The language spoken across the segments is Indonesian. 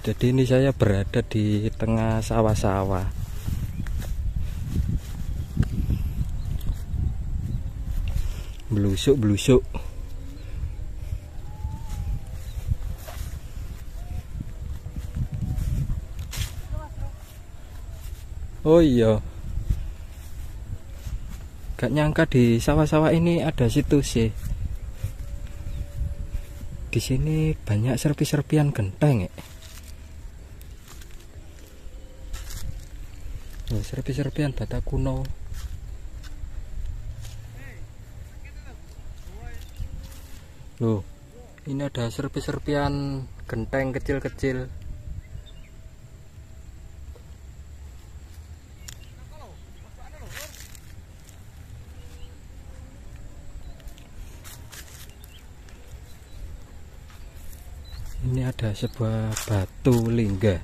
jadi ini saya berada di tengah sawah-sawah belusuk-belusuk oh iya gak nyangka di sawah-sawah ini ada situ sih ya. di sini banyak serpi-serpian genteng ya. Nah, serpi-serpian bata kuno loh ini ada serpi-serpian genteng kecil-kecil ini ada sebuah batu lingga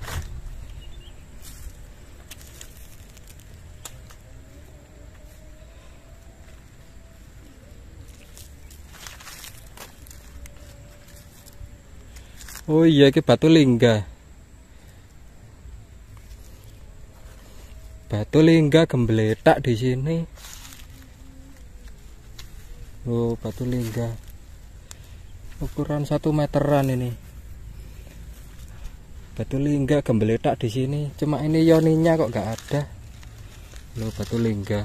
Oh iya ke batu lingga. Batu lingga gembletak di sini. Oh, batu lingga. Ukuran satu meteran ini. Batu lingga gembletak di sini. Cuma ini yoninya kok gak ada. Loh, batu lingga.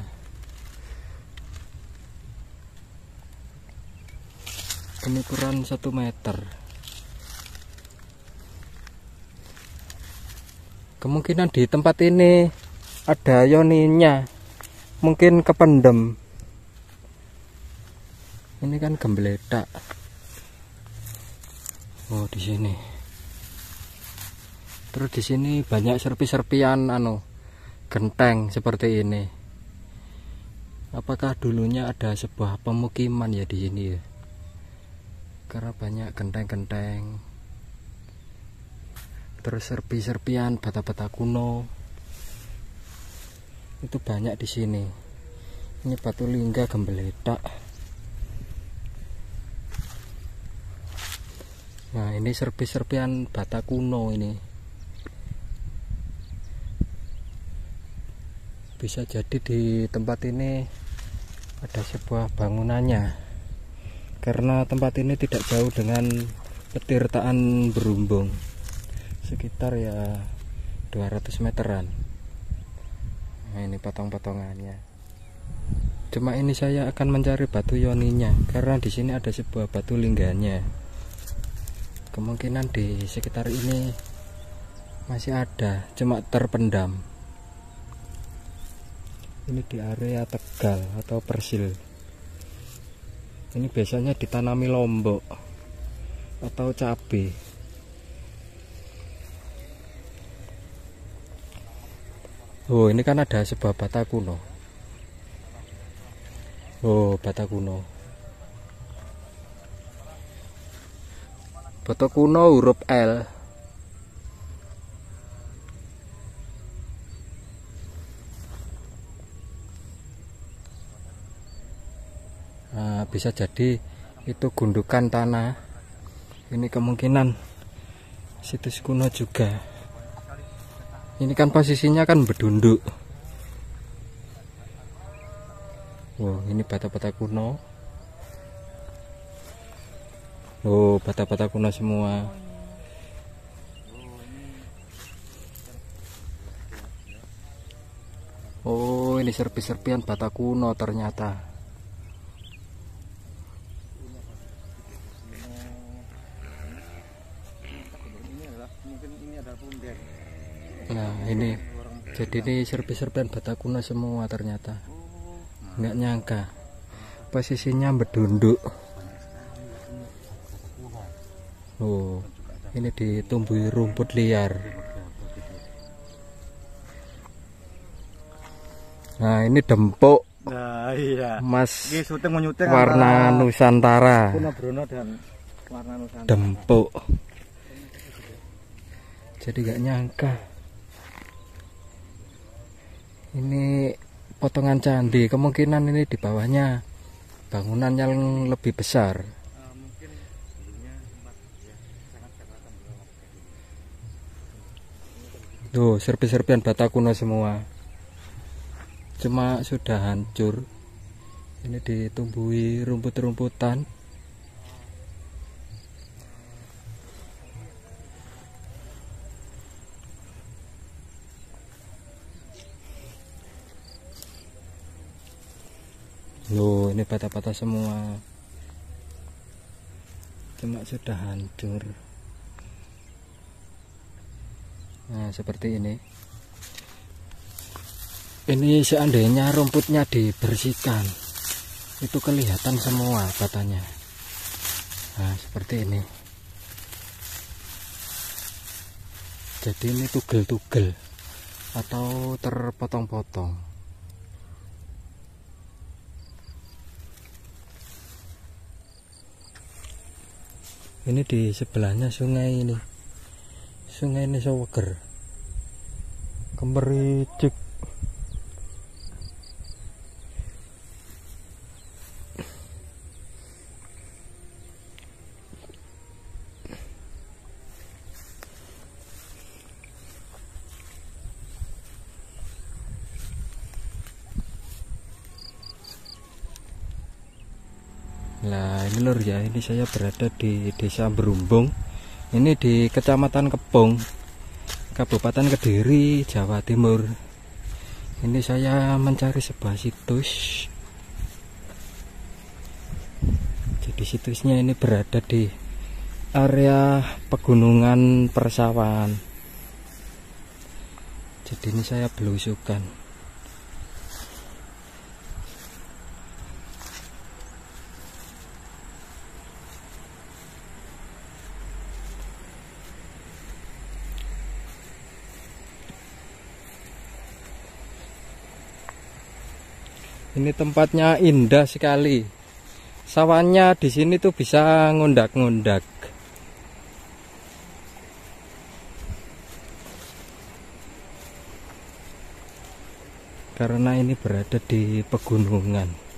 ukuran 1 meter kemungkinan di tempat ini ada yoninya mungkin kependem ini kan gembledak oh di sini terus di sini banyak serpi-serpian anu genteng seperti ini apakah dulunya ada sebuah pemukiman ya di sini ya karena banyak genteng-genteng terus serpi-serpian bata-bata kuno itu banyak di sini ini batu lingga gembeledak nah ini serpi-serpian bata kuno ini bisa jadi di tempat ini ada sebuah bangunannya karena tempat ini tidak jauh dengan petirtaan berumbung sekitar ya 200 meteran nah ini potong-potongannya cuma ini saya akan mencari batu yoninya karena di sini ada sebuah batu lingganya kemungkinan di sekitar ini masih ada cuma terpendam ini di area Tegal atau Persil ini biasanya ditanami lombok atau cabai Oh ini kan ada sebuah bata kuno Oh bata kuno Bata kuno huruf L nah, Bisa jadi itu gundukan tanah Ini kemungkinan situs kuno juga ini kan posisinya kan berdunduk wow ini bata-bata kuno oh bata-bata kuno semua oh ini serpi-serpian bata kuno ternyata ini adalah punden nah ini jadi ini serbi-serbian batakuna semua ternyata nggak nyangka posisinya berdunduk oh ini ditumbuhi rumput liar nah ini dempuk nah, iya. mas warna nusantara warna nusantara dempuk jadi nggak nyangka ini potongan candi kemungkinan ini di bawahnya bangunan yang lebih besar eh, ya, tuh serpi-serpian bata kuno semua cuma sudah hancur ini ditumbuhi rumput-rumputan loh ini patah-patah semua cuma sudah hancur nah seperti ini ini seandainya rumputnya dibersihkan itu kelihatan semua batanya nah seperti ini jadi ini tugel-tugel atau terpotong-potong ini di sebelahnya sungai ini sungai ini Sawager, kemericik Nah ini lur ya ini saya berada di desa Berumbung Ini di kecamatan Kepung Kabupaten Kediri Jawa Timur Ini saya mencari sebuah situs Jadi situsnya ini berada di area pegunungan persawahan Jadi ini saya belusukan Ini tempatnya indah sekali. Sawannya di sini tuh bisa ngundak-ngundak. Karena ini berada di pegunungan.